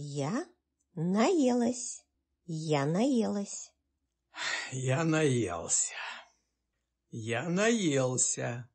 Я наелась, я наелась. Я наелся, я наелся.